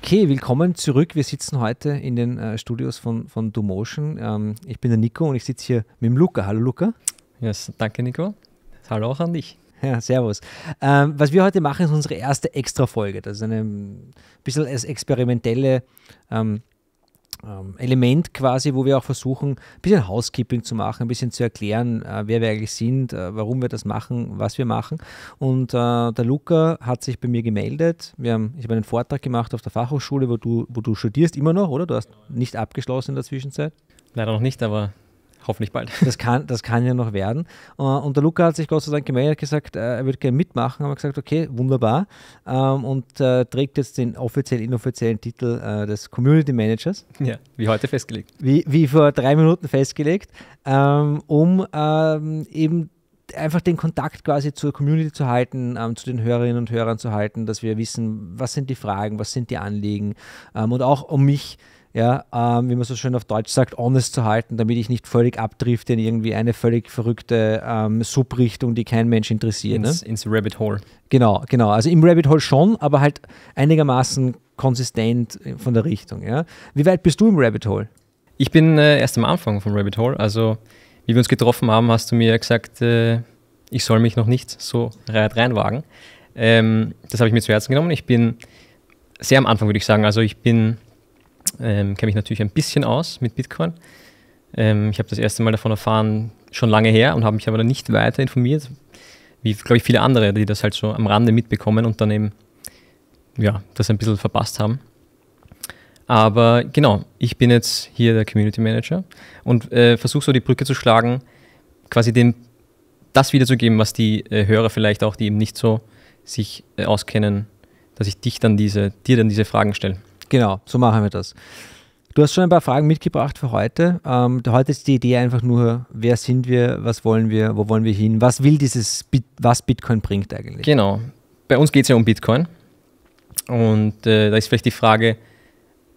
Okay, willkommen zurück. Wir sitzen heute in den äh, Studios von, von Dumotion. Ähm, ich bin der Nico und ich sitze hier mit dem Luca. Hallo Luca. Yes, danke Nico. Hallo auch an dich. Ja, servus. Ähm, was wir heute machen, ist unsere erste Extra-Folge. Das ist eine ein ähm, bisschen als experimentelle ähm, ähm, Element quasi, wo wir auch versuchen, ein bisschen Housekeeping zu machen, ein bisschen zu erklären, äh, wer wir eigentlich sind, äh, warum wir das machen, was wir machen. Und äh, der Luca hat sich bei mir gemeldet. Haben, ich habe einen Vortrag gemacht auf der Fachhochschule, wo du, wo du studierst immer noch, oder? Du hast nicht abgeschlossen in der Zwischenzeit. Leider noch nicht, aber Hoffentlich bald. Das kann, das kann ja noch werden. Äh, und der Luca hat sich Gott sei Dank gemeldet, gesagt, äh, er würde gerne mitmachen. Haben wir gesagt, okay, wunderbar. Ähm, und äh, trägt jetzt den offiziell inoffiziellen Titel des Community Managers. Ja, wie heute festgelegt. Wie, wie vor drei Minuten festgelegt, ähm, um ähm, eben einfach den Kontakt quasi zur Community zu halten, ähm, zu den Hörerinnen und Hörern zu halten, dass wir wissen, was sind die Fragen, was sind die Anliegen ähm, und auch um mich ja, ähm, wie man so schön auf Deutsch sagt, honest zu halten, damit ich nicht völlig abdrifte in irgendwie eine völlig verrückte ähm, Subrichtung, die kein Mensch interessiert. Ins, ne? ins, Rabbit Hole. Genau, genau. Also im Rabbit Hole schon, aber halt einigermaßen konsistent äh, von der Richtung. Ja? Wie weit bist du im Rabbit Hole? Ich bin äh, erst am Anfang vom Rabbit Hole. Also, wie wir uns getroffen haben, hast du mir gesagt, äh, ich soll mich noch nicht so reinwagen. Ähm, das habe ich mir zu Herzen genommen. Ich bin sehr am Anfang, würde ich sagen. Also, ich bin ähm, kenne ich natürlich ein bisschen aus mit Bitcoin. Ähm, ich habe das erste Mal davon erfahren, schon lange her und habe mich aber dann nicht weiter informiert, wie, glaube ich, viele andere, die das halt so am Rande mitbekommen und dann eben, ja, das ein bisschen verpasst haben. Aber genau, ich bin jetzt hier der Community Manager und äh, versuche so die Brücke zu schlagen, quasi dem das wiederzugeben, was die äh, Hörer vielleicht auch, die eben nicht so sich äh, auskennen, dass ich dich dann diese, dir dann diese Fragen stelle. Genau, so machen wir das. Du hast schon ein paar Fragen mitgebracht für heute. Ähm, heute ist die Idee einfach nur, wer sind wir, was wollen wir, wo wollen wir hin, was will dieses, Bit was Bitcoin bringt eigentlich. Genau. Bei uns geht es ja um Bitcoin. Und äh, da ist vielleicht die Frage,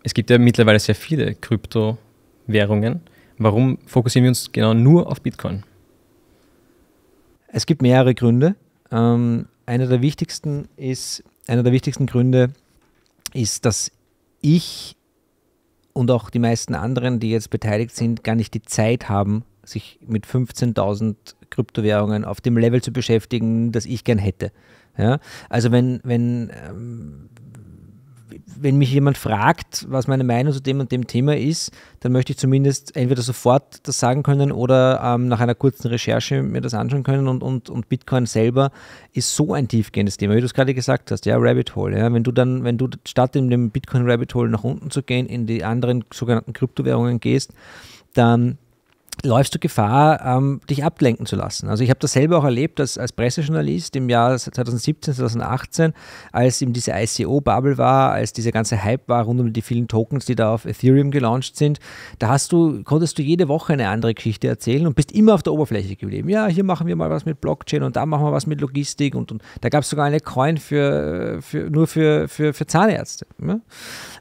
es gibt ja mittlerweile sehr viele Kryptowährungen. Warum fokussieren wir uns genau nur auf Bitcoin? Es gibt mehrere Gründe. Ähm, einer der wichtigsten ist, einer der wichtigsten Gründe ist, dass ich und auch die meisten anderen, die jetzt beteiligt sind, gar nicht die Zeit haben, sich mit 15.000 Kryptowährungen auf dem Level zu beschäftigen, das ich gern hätte. Ja? Also wenn, wenn ähm, wenn mich jemand fragt, was meine Meinung zu dem und dem Thema ist, dann möchte ich zumindest entweder sofort das sagen können oder ähm, nach einer kurzen Recherche mir das anschauen können. Und, und, und Bitcoin selber ist so ein tiefgehendes Thema, wie du es gerade gesagt hast, ja, Rabbit Hole. Ja. Wenn du dann, wenn du statt in dem Bitcoin Rabbit Hole nach unten zu gehen, in die anderen sogenannten Kryptowährungen gehst, dann läufst du Gefahr, ähm, dich ablenken zu lassen. Also ich habe das selber auch erlebt als, als Pressejournalist im Jahr 2017, 2018, als eben diese ICO-Bubble war, als dieser ganze Hype war rund um die vielen Tokens, die da auf Ethereum gelauncht sind. Da hast du, konntest du jede Woche eine andere Geschichte erzählen und bist immer auf der Oberfläche geblieben. Ja, hier machen wir mal was mit Blockchain und da machen wir was mit Logistik und, und da gab es sogar eine Coin für, für, nur für, für, für Zahnärzte. Ne?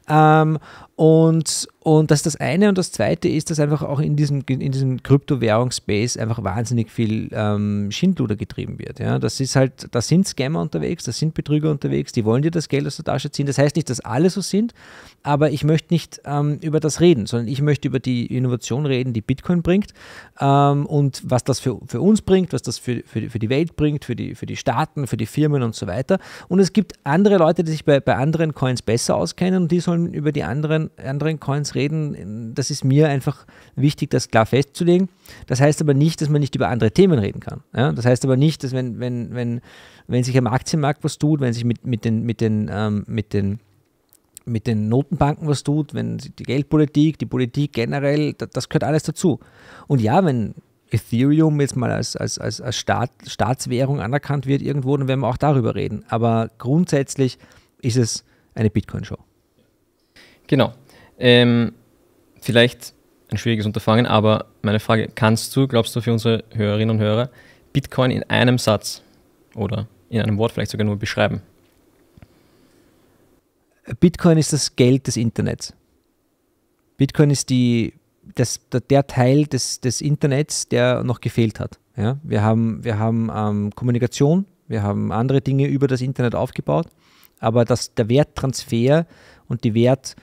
Ähm, und, und das ist das eine. Und das zweite ist, dass einfach auch in diesem, in diesem Kryptowährungsspace einfach wahnsinnig viel ähm, Schindluder getrieben wird. Ja? Das ist halt, da sind Scammer unterwegs, da sind Betrüger unterwegs, die wollen dir das Geld aus der Tasche ziehen. Das heißt nicht, dass alle so sind, aber ich möchte nicht ähm, über das reden, sondern ich möchte über die Innovation reden, die Bitcoin bringt ähm, und was das für, für uns bringt, was das für, für, für die Welt bringt, für die, für die Staaten, für die Firmen und so weiter. Und es gibt andere Leute, die sich bei, bei anderen Coins besser auskennen und die sollen über die anderen anderen Coins reden, das ist mir einfach wichtig, das klar festzulegen. Das heißt aber nicht, dass man nicht über andere Themen reden kann. Ja? Das heißt aber nicht, dass wenn, wenn, wenn, wenn sich am Aktienmarkt was tut, wenn sich mit, mit den, mit den, ähm, mit den mit den Notenbanken was tut, wenn die Geldpolitik, die Politik generell, das, das gehört alles dazu. Und ja, wenn Ethereum jetzt mal als, als, als, als Staat, Staatswährung anerkannt wird irgendwo, dann werden wir auch darüber reden. Aber grundsätzlich ist es eine Bitcoin-Show. Genau. Ähm, vielleicht ein schwieriges Unterfangen, aber meine Frage, kannst du, glaubst du für unsere Hörerinnen und Hörer, Bitcoin in einem Satz oder in einem Wort vielleicht sogar nur beschreiben? Bitcoin ist das Geld des Internets. Bitcoin ist die, das, der Teil des, des Internets, der noch gefehlt hat. Ja? Wir haben, wir haben ähm, Kommunikation, wir haben andere Dinge über das Internet aufgebaut, aber das, der Werttransfer und die Wert-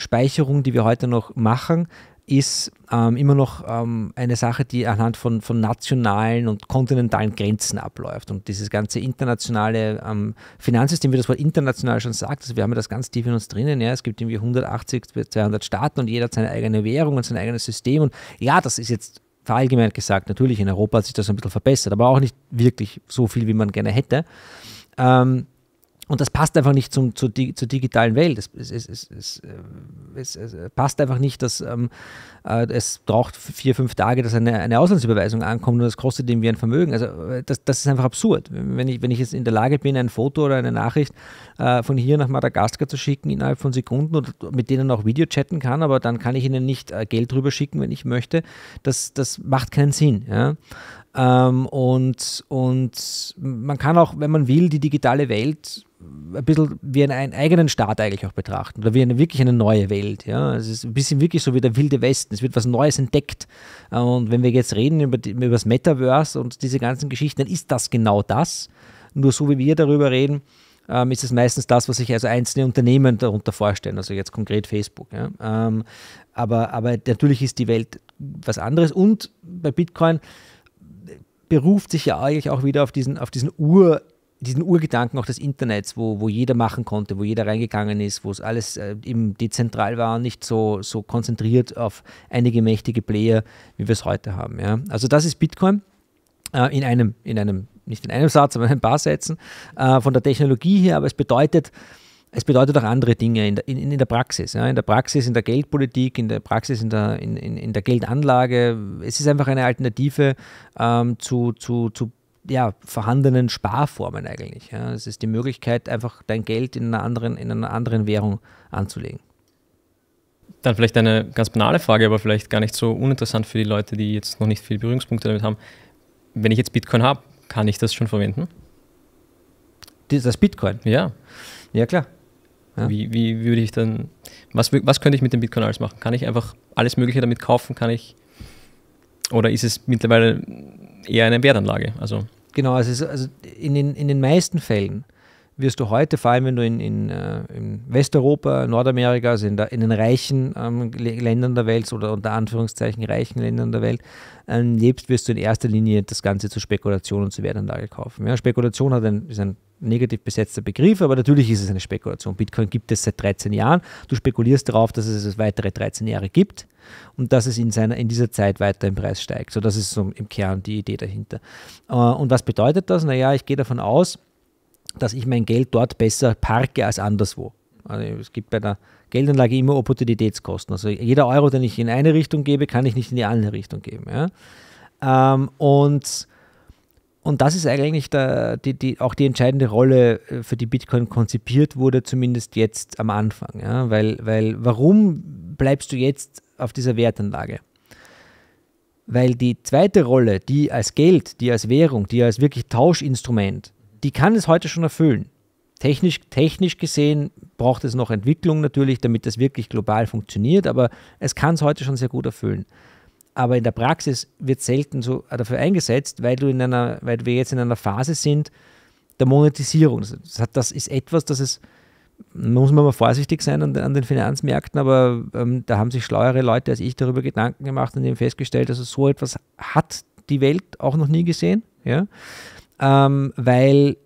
Speicherung, die wir heute noch machen, ist ähm, immer noch ähm, eine Sache, die anhand von, von, nationalen und kontinentalen Grenzen abläuft. Und dieses ganze internationale ähm, Finanzsystem, wie das Wort international schon sagt, also wir haben ja das ganz tief in uns drinnen. Ja, es gibt irgendwie 180, 200 Staaten und jeder hat seine eigene Währung und sein eigenes System. Und ja, das ist jetzt verallgemeinert gesagt, natürlich in Europa hat sich das ein bisschen verbessert, aber auch nicht wirklich so viel, wie man gerne hätte. Ähm, und das passt einfach nicht zum, zur, zur digitalen Welt. Es, es, es, es, äh, äh, passt einfach nicht, dass ähm, äh, es braucht vier, fünf Tage, dass eine, eine Auslandsüberweisung ankommt und das kostet dem wie ein Vermögen. Also das, das ist einfach absurd. Wenn ich, wenn ich jetzt in der Lage bin, ein Foto oder eine Nachricht äh, von hier nach Madagaskar zu schicken innerhalb von Sekunden und mit denen auch Video chatten kann, aber dann kann ich ihnen nicht äh, Geld drüber schicken, wenn ich möchte, das, das macht keinen Sinn. Ja? Ähm, und, und man kann auch, wenn man will, die digitale Welt ein bisschen wie einen, eigenen Staat eigentlich auch betrachten oder wie eine, wirklich eine neue Welt. Ja? Es ist ein bisschen wirklich so wie der wilde Westen. Es wird was Neues entdeckt. Und wenn wir jetzt reden über, die, über das Metaverse und diese ganzen Geschichten, dann ist das genau das. Nur so wie wir darüber reden, ähm, ist es meistens das, was sich also einzelne Unternehmen darunter vorstellen, also jetzt konkret Facebook. Ja? Ähm, aber, aber natürlich ist die Welt was anderes und bei Bitcoin beruft sich ja eigentlich auch wieder auf diesen, auf diesen Ur- diesen Urgedanken auch des Internets, wo, wo jeder machen konnte, wo jeder reingegangen ist, wo es alles äh, eben dezentral war und nicht so, so konzentriert auf einige mächtige Player, wie wir es heute haben. Ja. Also das ist Bitcoin äh, in einem, in einem, nicht in einem Satz, aber in ein paar Sätzen äh, von der Technologie her, aber es bedeutet, es bedeutet auch andere Dinge in der, in, in der Praxis. Ja, in der Praxis, in der Geldpolitik, in der Praxis, in der, in, in der Geldanlage. Es ist einfach eine Alternative ähm, zu, zu, zu ja, vorhandenen Sparformen eigentlich. Ja. Es ist die Möglichkeit, einfach dein Geld in einer anderen, in einer anderen Währung anzulegen. Dann vielleicht eine ganz banale Frage, aber vielleicht gar nicht so uninteressant für die Leute, die jetzt noch nicht viele Berührungspunkte damit haben. Wenn ich jetzt Bitcoin habe, kann ich das schon verwenden? Das Bitcoin? Ja. Ja, klar. Ja. Wie, wie würde ich dann, was, was könnte ich mit dem Bitcoin alles machen? Kann ich einfach alles Mögliche damit kaufen? Kann ich, oder ist es mittlerweile eher eine Wertanlage? Also, genau, also, also in, den, in den meisten Fällen wirst du heute, vor allem wenn du in, in, äh, in Westeuropa, Nordamerika, also in, der, in den reichen ähm, Ländern der Welt oder unter Anführungszeichen reichen Ländern der Welt ähm, lebst, wirst du in erster Linie das Ganze zu Spekulation und zu Wertanlage kaufen. Ja, Spekulation hat ein, ist ein negativ besetzter Begriff, aber natürlich ist es eine Spekulation. Bitcoin gibt es seit 13 Jahren. Du spekulierst darauf, dass es weitere 13 Jahre gibt und dass es in, seiner, in dieser Zeit weiter im Preis steigt. So, das ist so im Kern die Idee dahinter. Äh, und was bedeutet das? Naja, ich gehe davon aus, dass ich mein Geld dort besser parke als anderswo. Also es gibt bei der Geldanlage immer Opportunitätskosten. Also jeder Euro, den ich in eine Richtung gebe, kann ich nicht in die andere Richtung geben. Ja? Ähm, und, und das ist eigentlich der, die, die, auch die entscheidende Rolle, äh, für die Bitcoin konzipiert wurde, zumindest jetzt am Anfang. Ja? Weil, weil warum bleibst du jetzt auf dieser Wertanlage? Weil die zweite Rolle, die als Geld, die als Währung, die als wirklich Tauschinstrument die kann es heute schon erfüllen. Technisch, technisch gesehen braucht es noch Entwicklung natürlich, damit das wirklich global funktioniert, aber es kann es heute schon sehr gut erfüllen. Aber in der Praxis wird selten so dafür eingesetzt, weil, du in einer, weil wir jetzt in einer Phase sind der Monetisierung. Das, ist etwas, das es, muss man mal vorsichtig sein an, an den Finanzmärkten, aber ähm, da haben sich schlauere Leute als ich darüber Gedanken gemacht und eben festgestellt, dass es so etwas hat die Welt auch noch nie gesehen. Ja? ähm, weil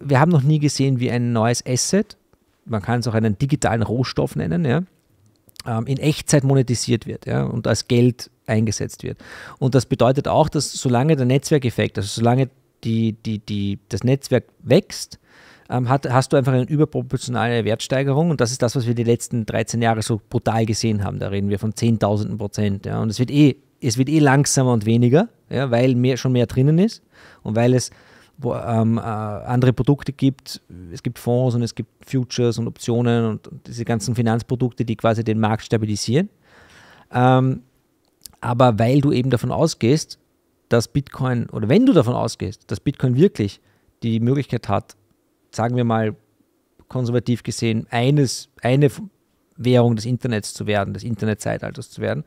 wir haben noch nie gesehen, wie ein neues Asset, man kann es auch einen digitalen Rohstoff nennen, ja, ähm, in Echtzeit monetisiert wird ja, und als Geld eingesetzt wird. Und das bedeutet auch, dass solange der Netzwerkeffekt, also solange die, die, die, das Netzwerk wächst, ähm, hat, hast du einfach eine überproportionale Wertsteigerung und das ist das, was wir die letzten 13 Jahre so brutal gesehen haben. Da reden wir von Zehntausenden Prozent. Ja, und es wird eh, es wird eh langsamer und weniger, ja, weil mehr, schon mehr drinnen ist und weil es wo, ähm, äh, andere Produkte gibt. Es gibt Fonds und es gibt Futures und Optionen und, und diese ganzen Finanzprodukte, die quasi den Markt stabilisieren. Ähm, aber weil du eben davon ausgehst, dass Bitcoin, oder wenn du davon ausgehst, dass Bitcoin wirklich die Möglichkeit hat, sagen wir mal konservativ gesehen, eines, eine Währung des Internets zu werden, des Internetzeitalters zu werden,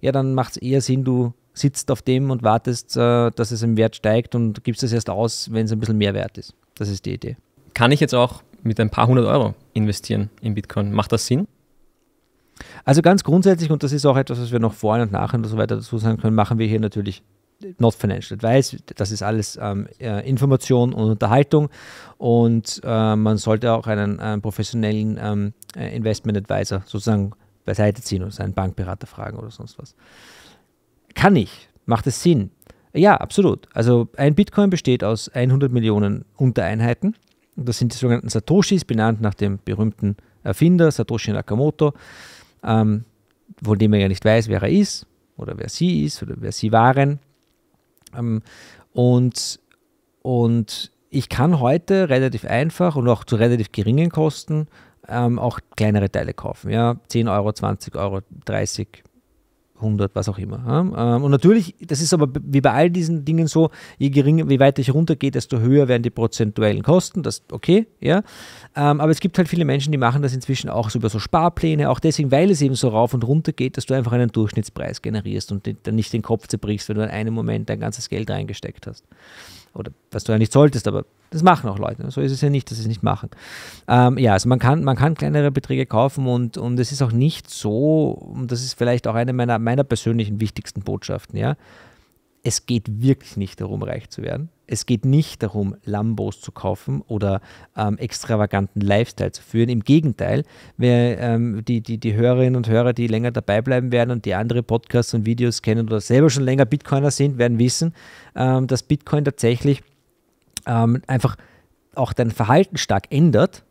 ja, dann macht es eher Sinn, du sitzt auf dem und wartest, äh, dass es im Wert steigt und gibst es erst aus, wenn es ein bisschen mehr wert ist. Das ist die Idee. Kann ich jetzt auch mit ein paar hundert Euro investieren in Bitcoin? Macht das Sinn? Also ganz grundsätzlich, und das ist auch etwas, was wir noch vorhin und nachher und so weiter dazu sagen können, machen wir hier natürlich not financial advice. Das ist alles ähm, äh, Information und Unterhaltung und äh, man sollte auch einen, einen äh, professionellen ähm, äh, Investment Advisor sozusagen beiseite ziehen und seinen Bankberater fragen oder sonst was. Kann ich? Macht es Sinn? Ja, absolut. Also ein Bitcoin besteht aus 100 Millionen Untereinheiten. das sind die sogenannten Satoshis, benannt nach dem berühmten Erfinder Satoshi Nakamoto, ähm, von dem man ja nicht weiß, wer er ist oder wer sie ist oder wer sie waren. Ähm, und, und ich kann heute relativ einfach und auch zu relativ geringen Kosten ähm, auch kleinere Teile kaufen. Ja? 10 Euro, 20 Euro, 30 100, was auch immer. Ja? Ähm, und natürlich, das ist aber wie bei all diesen Dingen so, je geringer, je weiter ich runtergehe, desto höher werden die prozentuellen Kosten, das ist okay, ja. Ähm, aber es gibt halt viele Menschen, die machen das inzwischen auch so über so Sparpläne, auch deswegen, weil es eben so rauf und runter geht, dass du einfach einen Durchschnittspreis generierst und dann nicht den Kopf zerbrichst, wenn du in einem Moment dein ganzes Geld reingesteckt hast. Oder was du ja nicht solltest, aber das machen auch Leute. Ne? So ist es ja nicht, dass sie es nicht machen. Ähm, ja, also man kann, man kann kleinere Beträge kaufen und, und es ist auch nicht so, und das ist vielleicht auch eine meiner, meiner persönlichen wichtigsten Botschaften, ja. Es geht wirklich nicht darum, reich zu werden es geht nicht darum, Lambos zu kaufen oder ähm, extravaganten Lifestyle zu führen. Im Gegenteil, wer, ähm, die, die, die Hörerinnen und Hörer, die länger dabei bleiben werden und die andere Podcasts und Videos kennen oder selber schon länger Bitcoiner sind, werden wissen, ähm, dass Bitcoin tatsächlich ähm, einfach auch dein Verhalten stark ändert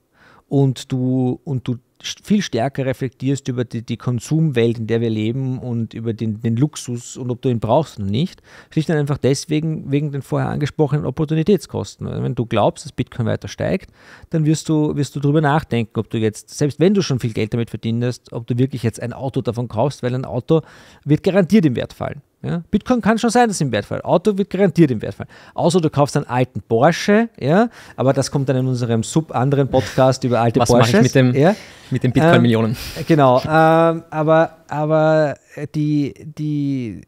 und du, und du viel stärker reflektierst über die, die, Konsumwelt, in der wir leben und über den, den Luxus und ob du ihn brauchst oder nicht. Schlicht und einfach deswegen, wegen den vorher angesprochenen Opportunitätskosten. Also wenn du glaubst, dass Bitcoin weiter steigt, dann wirst du, wirst du darüber nachdenken, ob du jetzt, selbst wenn du schon viel Geld damit verdienst, ob du wirklich jetzt ein Auto davon kaufst, weil ein Auto wird garantiert im Wert fallen. Ja? Bitcoin kann schon sein, dass es im Wertfall. Auto wird garantiert im Wertfall. Außer du kaufst einen alten Porsche, ja? aber das kommt dann in unserem sub anderen Podcast über alte Was Porsches. Was mache ich mit, dem, ja? den Bitcoin-Millionen? Ähm, äh, genau, ähm, aber, aber die, die,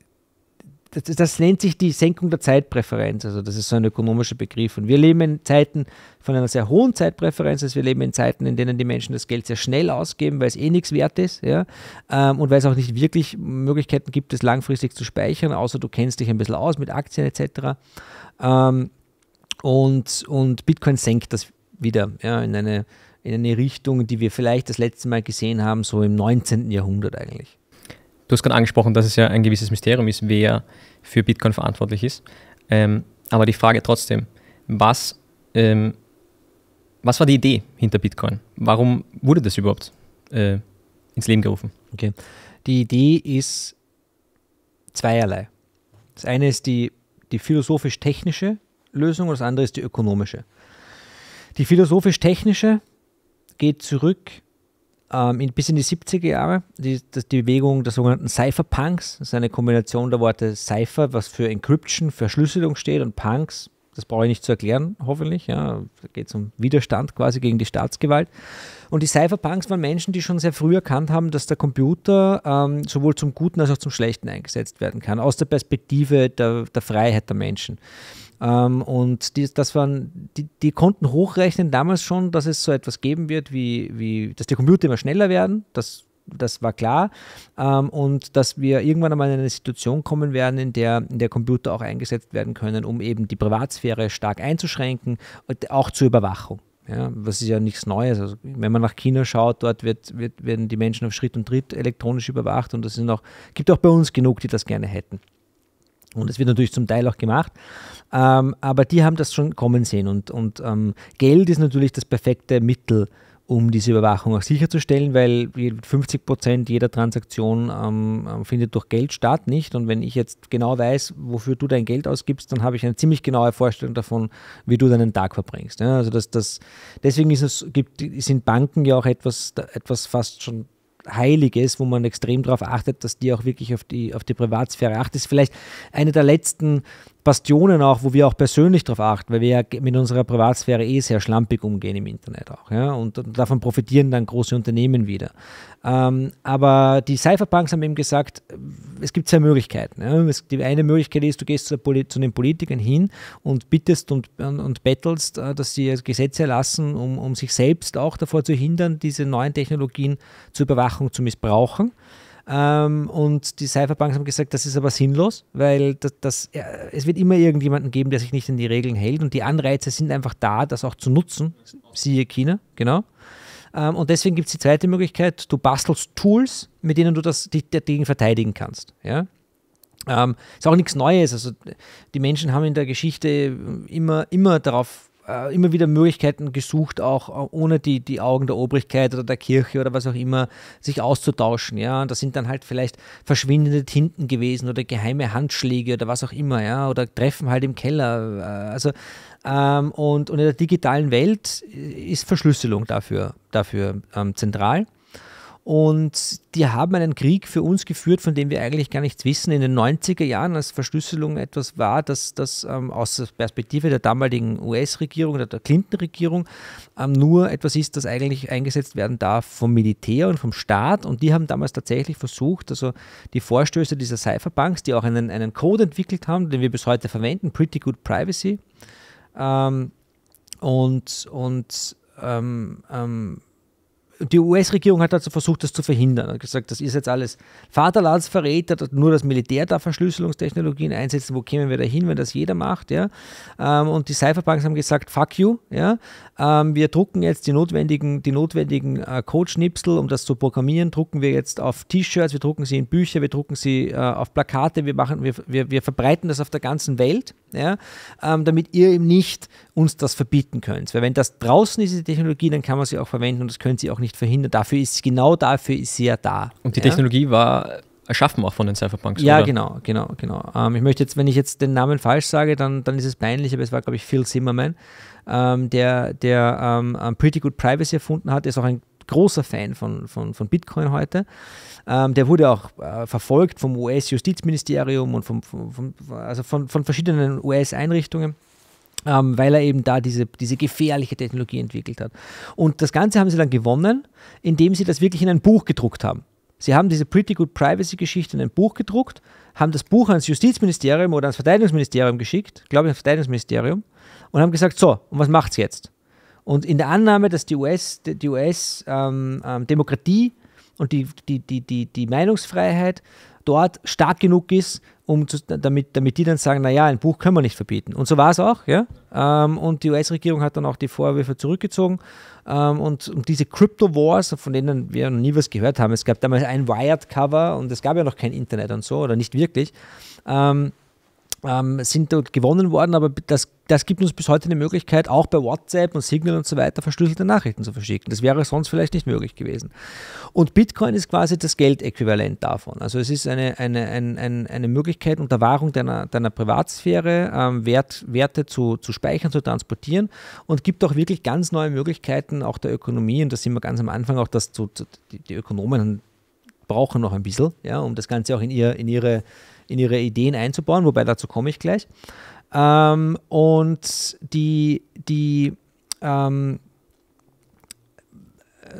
das, das, nennt sich die Senkung der Zeitpräferenz. Also das ist so ein ökonomischer Begriff. Und wir leben in Zeiten von einer sehr hohen Zeitpräferenz. Also wir leben in Zeiten, in denen die Menschen das Geld sehr schnell ausgeben, weil es eh nichts wert ist. Ja? Ähm, und weil es auch nicht wirklich Möglichkeiten gibt, es langfristig zu speichern, außer du kennst dich ein bisschen aus mit Aktien etc. Ähm, und, und Bitcoin senkt das wieder ja, in, eine, in eine Richtung, die wir vielleicht das letzte Mal gesehen haben, so im 19. Jahrhundert eigentlich. Du hast gerade angesprochen, dass es ja ein gewisses Mysterium ist, wer für Bitcoin verantwortlich ist. Ähm, aber die Frage trotzdem, was, ähm, was war die Idee hinter Bitcoin? Warum wurde das überhaupt äh, ins Leben gerufen? Okay. Die Idee ist zweierlei. Das eine ist die, die philosophisch-technische Lösung und das andere ist die ökonomische. Die philosophisch-technische geht zurück ähm, in, bis in die 70er Jahre, die, das, die Bewegung der sogenannten Cypherpunks. Das ist eine Kombination der Worte Cypher, was für Encryption, Verschlüsselung steht, und Punks, das brauche ich nicht zu erklären, hoffentlich. Ja, da geht es um Widerstand quasi gegen die Staatsgewalt. Und die Cypherpunks waren Menschen, die schon sehr früh erkannt haben, dass der Computer ähm, sowohl zum Guten als auch zum Schlechten eingesetzt werden kann, aus der Perspektive der, der Freiheit der Menschen. Ähm, und die, das waren, die, die, konnten hochrechnen damals schon, dass es so etwas geben wird, wie, wie dass die Computer immer schneller werden. Das, das war klar. Ähm, und dass wir irgendwann einmal in eine Situation kommen werden, in der, in der Computer auch eingesetzt werden können, um eben die Privatsphäre stark einzuschränken und auch zur Überwachung. Ja, das ist ja nichts Neues. Also, wenn man nach China schaut, dort wird, wird, werden die Menschen auf Schritt und Tritt elektronisch überwacht und es auch, gibt auch bei uns genug, die das gerne hätten. Und das wird natürlich zum Teil auch gemacht. Ähm, aber die haben das schon kommen sehen. Und, und ähm, Geld ist natürlich das perfekte Mittel, um diese Überwachung auch sicherzustellen, weil 50 Prozent jeder Transaktion ähm, ähm, findet durch Geld statt, nicht? Und wenn ich jetzt genau weiß, wofür du dein Geld ausgibst, dann habe ich eine ziemlich genaue Vorstellung davon, wie du deinen Tag verbringst. Ja, also das, das, deswegen es, gibt, sind Banken ja auch etwas, etwas fast schon Heiliges, wo man extrem darauf achtet, dass die auch wirklich auf die, auf die Privatsphäre achtet. Das ist vielleicht eine der letzten Bastionen auch, wo wir auch persönlich darauf achten, weil wir ja mit unserer Privatsphäre eh sehr schlampig umgehen im Internet auch. Ja? Und davon profitieren dann große Unternehmen wieder. Ähm, aber die Cypherpunks haben eben gesagt, es gibt zwei Möglichkeiten. Ja? Es, die eine Möglichkeit ist, du gehst zu, zu den Politikern hin und bittest und, und, und bettelst, äh, dass sie äh, Gesetze erlassen, um, um sich selbst auch davor zu hindern, diese neuen Technologien zur Überwachung zu missbrauchen. Ähm, und die Cypherpunks haben gesagt, das ist aber sinnlos, weil das, das, ja, es wird immer irgendjemanden geben, der sich nicht an die Regeln hält und die Anreize sind einfach da, das auch zu nutzen. Siehe China, genau. Ähm, und deswegen gibt es die zweite Möglichkeit, du bastelst Tools, mit denen du das, dich dagegen verteidigen kannst. Ja? Ähm, ist auch nichts Neues. Also die Menschen haben in der Geschichte immer, immer darauf äh, immer wieder Möglichkeiten gesucht, auch äh, ohne die, die Augen der Obrigkeit oder der Kirche oder was auch immer, sich auszutauschen. Ja, und das sind dann halt vielleicht verschwindende Tinten gewesen oder geheime Handschläge oder was auch immer, ja, oder Treffen halt im Keller. Äh, also ähm, und, und in der digitalen Welt äh, ist Verschlüsselung dafür, dafür ähm, zentral. Und die haben einen Krieg für uns geführt, von dem wir eigentlich gar nichts wissen. In den 90er Jahren, als Verschlüsselung etwas war, dass das ähm, aus der Perspektive der damaligen US-Regierung, oder der Clinton-Regierung, ähm, nur etwas ist, das eigentlich eingesetzt werden darf vom Militär und vom Staat. Und die haben damals tatsächlich versucht, also die Vorstöße dieser Cypherbanks, die auch einen, einen Code entwickelt haben, den wir bis heute verwenden, Pretty Good Privacy, ähm, und, und ähm, ähm, die US-Regierung hat dazu also versucht, das zu verhindern. Hat gesagt, das ist jetzt alles Vaterlandsverräter, nur das Militär darf Verschlüsselungstechnologien einsetzen. Wo kämen wir da hin, wenn das jeder macht? Ja? Ähm, und die Cypherpunks haben gesagt, fuck you. Ja? Ähm, wir drucken jetzt die notwendigen, die notwendigen äh, Codeschnipsel, um das zu programmieren, drucken wir jetzt auf T-Shirts, wir drucken sie in Bücher, wir drucken sie äh, auf Plakate, wir, machen, wir, wir, wir verbreiten das auf der ganzen Welt, ja? Ähm, damit ihr eben nicht uns das verbieten könnt. Weil wenn das draußen ist, die Technologie, dann kann man sie auch verwenden und das können sie auch nicht verhindern. Dafür ist genau dafür ist sie ja da. Und die ja? Technologie war erschaffen auch von den Cypherpunks. Ja, oder? genau, genau, genau. Ähm, ich möchte jetzt, wenn ich jetzt den Namen falsch sage, dann, dann ist es peinlich, aber es war, glaube ich, Phil Zimmerman, ähm, der, der ähm, Pretty Good Privacy erfunden hat, Er ist auch ein großer Fan von, von, von Bitcoin heute. Ähm, der wurde auch äh, verfolgt vom US-Justizministerium und vom, vom, vom, also von, von verschiedenen US-Einrichtungen ähm, weil er eben da diese, diese gefährliche Technologie entwickelt hat. Und das Ganze haben sie dann gewonnen, indem sie das wirklich in ein Buch gedruckt haben. Sie haben diese Pretty Good Privacy-Geschichte in ein Buch gedruckt, haben das Buch ans Justizministerium oder ans Verteidigungsministerium geschickt, glaube ich, ans Verteidigungsministerium, und haben gesagt: So, und was macht's jetzt? Und in der Annahme, dass die US-Demokratie die US, ähm, ähm, und die, die, die, die, die Meinungsfreiheit dort stark genug ist, um zu, damit, damit die dann sagen, naja, ein Buch können wir nicht verbieten. Und so war es auch, ja. Ähm, und die US-Regierung hat dann auch die Vorwürfe zurückgezogen. Ähm, und, und, diese Crypto Wars, von denen wir noch nie was gehört haben, es gab damals ein Wired-Cover und es gab ja noch kein Internet und so, oder nicht wirklich. Ähm, ähm, sind dort gewonnen worden, aber das, das gibt uns bis heute eine Möglichkeit, auch bei WhatsApp und Signal und so weiter verschlüsselte Nachrichten zu verschicken. Das wäre sonst vielleicht nicht möglich gewesen. Und Bitcoin ist quasi das Geldäquivalent davon. Also es ist eine, eine, eine, eine Möglichkeit unter Wahrung deiner, deiner Privatsphäre, ähm, Wert, Werte zu, zu speichern, zu transportieren und gibt auch wirklich ganz neue Möglichkeiten auch der Ökonomie. Und da sind wir ganz am Anfang auch, dass zu, zu, die, die Ökonomen brauchen noch ein bisschen, ja, um das Ganze auch in, ihr, in ihre in ihre Ideen einzubauen, wobei dazu komme ich gleich. Ähm, und die, die ähm,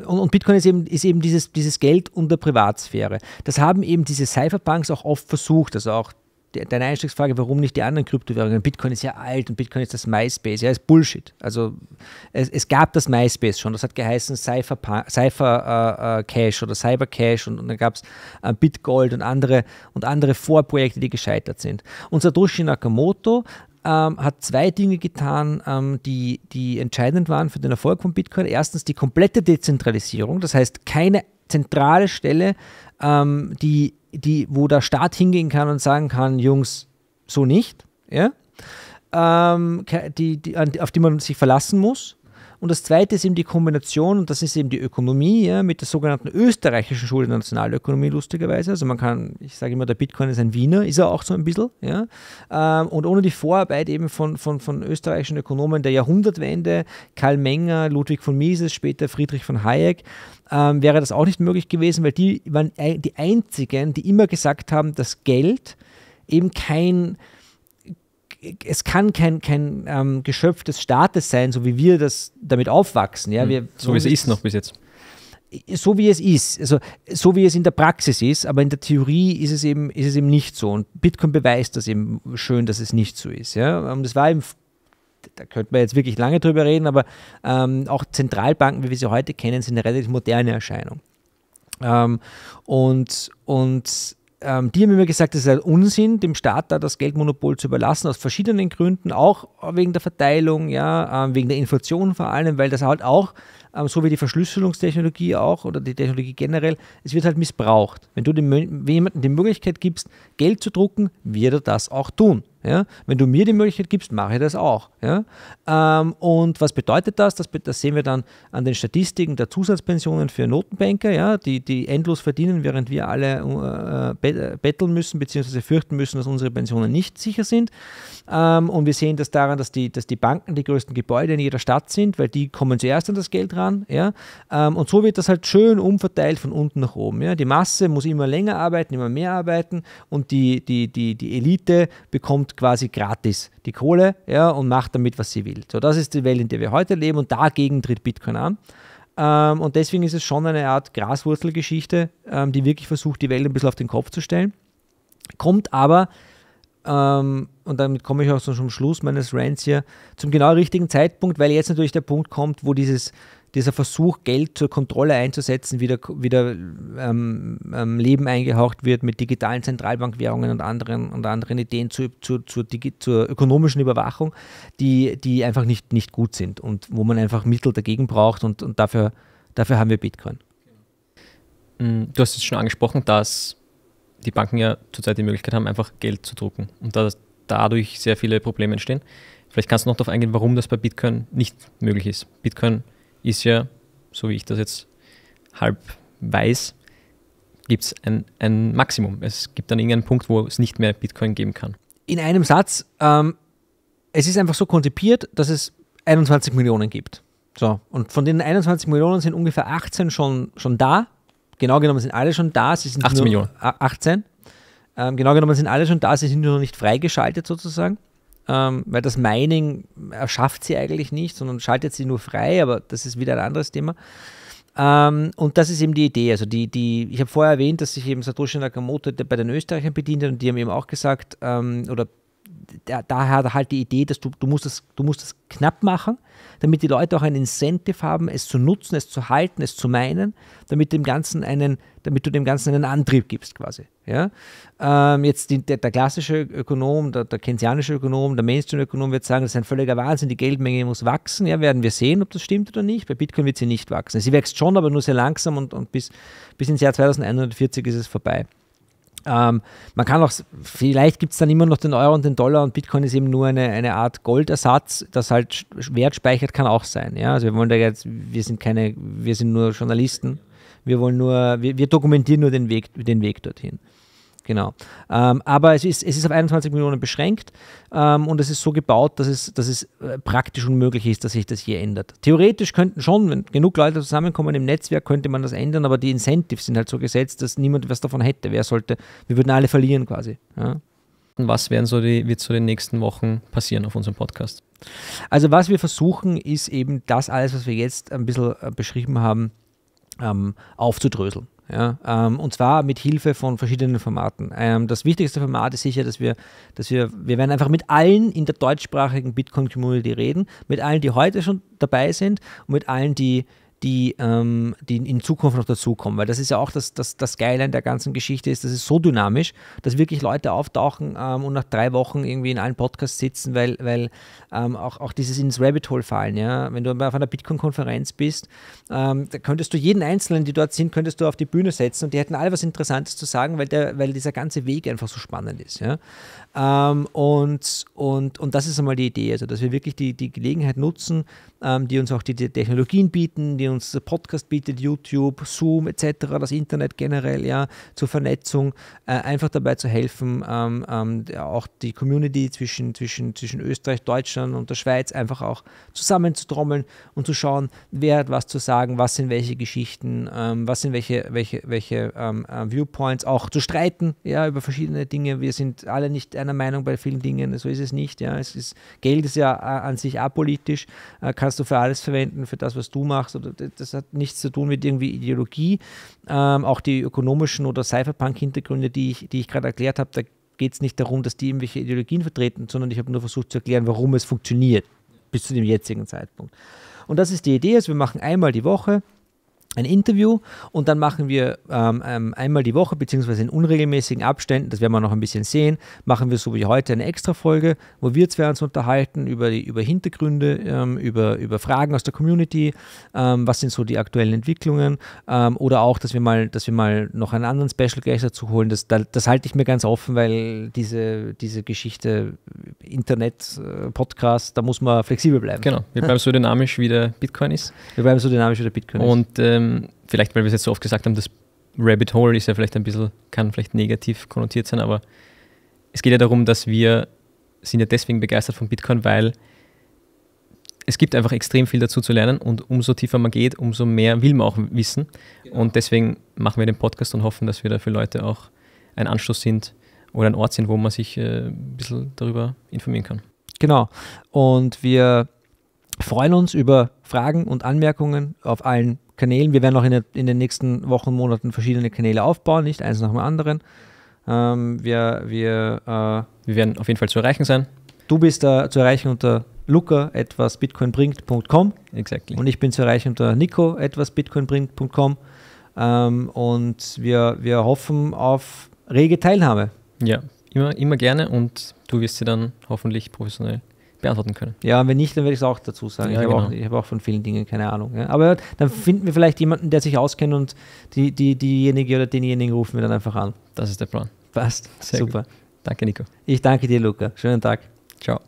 und, Bitcoin ist eben, ist eben dieses, dieses Geld unter Privatsphäre. Das haben eben diese Cypherpunks auch oft versucht, also auch deine Einstiegsfrage, warum nicht die anderen Kryptowährungen? Bitcoin ist ja alt und Bitcoin ist das MySpace. Ja, ist Bullshit. Also es, es gab das MySpace schon. Das hat geheißen Cypher, Cypher äh, äh, Cash oder Cyber Cash und, und dann gab es äh, Bitgold und andere, und andere Vorprojekte, die gescheitert sind. Und Satoshi Nakamoto ähm, hat zwei Dinge getan, ähm, die, die entscheidend waren für den Erfolg von Bitcoin. Erstens die komplette Dezentralisierung. Das heißt, keine zentrale Stelle ähm, die, die, wo der Staat hingehen kann und sagen kann, Jungs, so nicht, ja, ähm, die, die, auf die man sich verlassen muss. Und das zweite ist eben die Kombination, und das ist eben die Ökonomie ja, mit der sogenannten österreichischen Schule der Nationalökonomie, lustigerweise. Also man kann, ich sage immer, der Bitcoin ist ein Wiener, ist er auch so ein bisschen. Ja. Ähm, und ohne die Vorarbeit eben von, von, von österreichischen Ökonomen der Jahrhundertwende, Karl Menger, Ludwig von Mises, später Friedrich von Hayek, ähm, wäre das auch nicht möglich gewesen, weil die waren die einzigen, die immer gesagt haben, dass Geld eben kein es kann kein, kein ähm, Geschöpf des Staates sein, so wie wir das damit aufwachsen. Ja? Hm. Wir, so, so wie es ist noch bis jetzt. So wie es ist, also so wie es in der Praxis ist, aber in der Theorie ist es eben, ist es eben nicht so. Und Bitcoin beweist das eben schön, dass es nicht so ist. Ja? Und das war eben da könnte man jetzt wirklich lange drüber reden, aber ähm, auch Zentralbanken, wie wir sie heute kennen, sind eine relativ moderne Erscheinung. Ähm, und, und ähm, die haben immer gesagt, es ist ein Unsinn, dem Staat da das Geldmonopol zu überlassen, aus verschiedenen Gründen, auch wegen der Verteilung, ja, ähm, wegen der Inflation vor allem, weil das halt auch, ähm, so wie die Verschlüsselungstechnologie auch oder die Technologie generell, es wird halt missbraucht. Wenn du dem, jemandem die Möglichkeit gibst, Geld zu drucken, wird er das auch tun. Ja? Wenn du mir die Möglichkeit gibst, mache ich das auch. Ja? Ähm, und was bedeutet das? das? das? sehen wir dann an den Statistiken der Zusatzpensionen für Notenbanker, ja? die, die endlos verdienen, während wir alle äh, betteln müssen bzw. fürchten müssen, dass unsere Pensionen nicht sicher sind. Ähm, und wir sehen das daran, dass die, dass die Banken die größten Gebäude in jeder Stadt sind, weil die kommen zuerst an das Geld ran. Ja? Ähm, und so wird das halt schön umverteilt von unten nach oben. Ja? Die Masse muss immer länger arbeiten, immer mehr arbeiten und die, die, die, die Elite bekommt bekommt quasi gratis die Kohle ja, und macht damit, was sie will. So, das ist die Welt, in der wir heute leben und dagegen tritt Bitcoin an. Ähm, und deswegen ist es schon eine Art Graswurzelgeschichte, ähm, die wirklich versucht, die Welt ein bisschen auf den Kopf zu stellen. Kommt aber, ähm, und damit komme ich auch so zum Schluss meines Rants hier, zum genau richtigen Zeitpunkt, weil jetzt natürlich der Punkt kommt, wo dieses dieser Versuch, Geld zur Kontrolle einzusetzen, wieder, wieder ähm, ähm, Leben eingehaucht wird mit digitalen Zentralbankwährungen und anderen, und anderen Ideen zu, zu, zu, zur ökonomischen Überwachung, die, die einfach nicht, nicht gut sind und wo man einfach Mittel dagegen braucht und, und dafür, dafür haben wir Bitcoin. Mhm. Du hast es schon angesprochen, dass die Banken ja zurzeit die Möglichkeit haben, einfach Geld zu drucken und dass dadurch sehr viele Probleme entstehen. Vielleicht kannst du noch darauf eingehen, warum das bei Bitcoin nicht möglich ist. Bitcoin ist ja, so wie ich das jetzt halb weiß, gibt es ein, ein Maximum. Es gibt dann irgendeinen Punkt, wo es nicht mehr Bitcoin geben kann. In einem Satz, ähm, es ist einfach so konzipiert, dass es 21 Millionen gibt. So, und von den 21 Millionen sind ungefähr 18 schon, schon da. Genau genommen sind alle schon da. Sie sind 18 Millionen. 18. Ähm, genau genommen sind alle schon da, sie sind nur noch nicht freigeschaltet sozusagen ähm, weil das Mining erschafft sie eigentlich nicht, sondern schaltet sie nur frei, aber das ist wieder ein anderes Thema. Ähm, und das ist eben die Idee. Also die, die, ich habe vorher erwähnt, dass sich eben Satoshi Nakamoto bei den Österreichern bedient hat und die haben eben auch gesagt, ähm, oder daher halt die Idee, dass du, du, musst es, du musst es knapp machen, damit die Leute auch ein Incentive haben, es zu nutzen, es zu halten, es zu meinen, damit, dem Ganzen einen, damit du dem Ganzen einen Antrieb gibst quasi. Ja? Ähm, jetzt die, der, der, klassische Ökonom, der, der keynesianische Ökonom, der Mainstream-Ökonom wird sagen, das ist ein völliger Wahnsinn, die Geldmenge muss wachsen. Ja, werden wir sehen, ob das stimmt oder nicht. Bei Bitcoin wird sie nicht wachsen. Sie wächst schon, aber nur sehr langsam und, und bis, bis ins Jahr 2140 ist es vorbei. Ähm, man kann auch, vielleicht gibt es dann immer noch den Euro und den Dollar und Bitcoin ist eben nur eine, eine Art Goldersatz, das halt Wert speichert, kann auch sein. Ja? Also wir wollen da jetzt, wir sind keine, wir sind nur Journalisten, wir wollen nur, wir, wir dokumentieren nur den Weg, den Weg dorthin. Genau. Ähm, aber es ist, es ist auf 21 Millionen beschränkt ähm, und es ist so gebaut, dass es, dass es äh, praktisch unmöglich ist, dass sich das hier ändert. Theoretisch könnten schon, wenn genug Leute zusammenkommen im Netzwerk, könnte man das ändern, aber die Incentives sind halt so gesetzt, dass niemand was davon hätte. Wer sollte, wir würden alle verlieren quasi. Ja? Was werden so die, wird so den nächsten Wochen passieren auf unserem Podcast? Also, was wir versuchen, ist eben das alles, was wir jetzt ein bisschen äh, beschrieben haben, ähm, aufzudröseln. Ja, ähm, und zwar mit Hilfe von verschiedenen Formaten. Ähm, das wichtigste Format ist sicher, dass wir, dass wir, wir werden einfach mit allen in der deutschsprachigen Bitcoin-Community reden, mit allen, die heute schon dabei sind und mit allen, die die, ähm, die in Zukunft noch dazukommen. Weil das ist ja auch das, das, das Geile an der ganzen Geschichte ist, das ist so dynamisch, dass wirklich Leute auftauchen ähm, und nach drei Wochen irgendwie in allen Podcasts sitzen, weil, weil ähm, auch, auch dieses ins Rabbit Hole fallen. Ja? Wenn du auf einer Bitcoin-Konferenz bist, ähm, da könntest du jeden Einzelnen, die dort sind, könntest du auf die Bühne setzen und die hätten alle was Interessantes zu sagen, weil, der, weil dieser ganze Weg einfach so spannend ist. Ja? Ähm, und, und, und das ist einmal die Idee, also dass wir wirklich die, die Gelegenheit nutzen, ähm, die uns auch die, die, Technologien bieten, die uns der Podcast bietet, YouTube, Zoom etc., das Internet generell ja zur Vernetzung, äh, einfach dabei zu helfen, ähm, ähm, auch die Community zwischen, zwischen, zwischen Österreich, Deutschland und der Schweiz einfach auch zusammenzutrommeln und zu schauen, wer hat was zu sagen, was sind welche Geschichten, ähm, was sind welche, welche, welche ähm, äh, Viewpoints, auch zu streiten ja, über verschiedene Dinge. Wir sind alle nicht einer Meinung bei vielen Dingen, so ist es nicht. Ja. Es ist, Geld ist ja äh, an sich apolitisch, äh, kannst du für alles verwenden, für das, was du machst. Das hat nichts zu tun mit irgendwie Ideologie. Ähm, auch die ökonomischen oder Cypherpunk-Hintergründe, die ich, die ich gerade erklärt habe, da geht es nicht darum, dass die irgendwelche Ideologien vertreten, sondern ich habe nur versucht zu erklären, warum es funktioniert bis zu dem jetzigen Zeitpunkt. Und das ist die Idee, also wir machen einmal die Woche ein Interview und dann machen wir ähm, ähm, einmal die Woche, beziehungsweise in unregelmäßigen Abständen, das werden wir noch ein bisschen sehen, machen wir so wie heute eine Extra-Folge, wo wir zwei uns unterhalten über, die, über Hintergründe, ähm, über, über Fragen aus der Community, ähm, was sind so die aktuellen Entwicklungen ähm, oder auch, dass wir mal, dass wir mal noch einen anderen Special Guest dazu holen. Das, das, das halte ich mir ganz offen, weil diese, diese Geschichte Internet, äh, Podcast, da muss man flexibel bleiben. Genau, wir bleiben so dynamisch, wie der Bitcoin ist. Wir bleiben so dynamisch, wie der Bitcoin ist. Und ähm, ähm, vielleicht, weil wir es jetzt so oft gesagt haben, das Rabbit Hole ist ja vielleicht ein bisschen, kann vielleicht negativ konnotiert sein, aber es geht ja darum, dass wir sind ja deswegen begeistert von Bitcoin, weil es gibt einfach extrem viel dazu zu lernen und umso tiefer man geht, umso mehr will man auch wissen. Genau. Und deswegen machen wir den Podcast und hoffen, dass wir da für Leute auch ein Anschluss sind oder ein Ort sind, wo man sich äh, ein bisschen darüber informieren kann. Genau. Und wir freuen uns über Fragen und Anmerkungen auf allen Kanälen. Wir werden auch in, der, in den nächsten Wochen, Monaten verschiedene Kanäle aufbauen, nicht eins nach dem anderen. Ähm, wir, wir, äh, wir werden auf jeden Fall zu erreichen sein. Du bist äh, zu erreichen unter luca etwas bitcoinbringt.com. Exactly. Und ich bin zu erreichen unter nico etwas bitcoinbringt.com. Ähm, und wir, wir hoffen auf rege Teilnahme. Ja, immer, immer gerne und du wirst sie dann hoffentlich professionell beantworten können. Ja, wenn nicht, dann werde ich es auch dazu sagen. Ja, ich habe genau. auch, hab auch von vielen Dingen keine Ahnung. Ja. Aber dann finden wir vielleicht jemanden, der sich auskennt und die, die, diejenige oder denjenigen rufen wir dann einfach an. Das ist der Plan. Passt. Sehr Super. Gut. Danke, Nico. Ich danke dir, Luca. Schönen Tag. Ciao.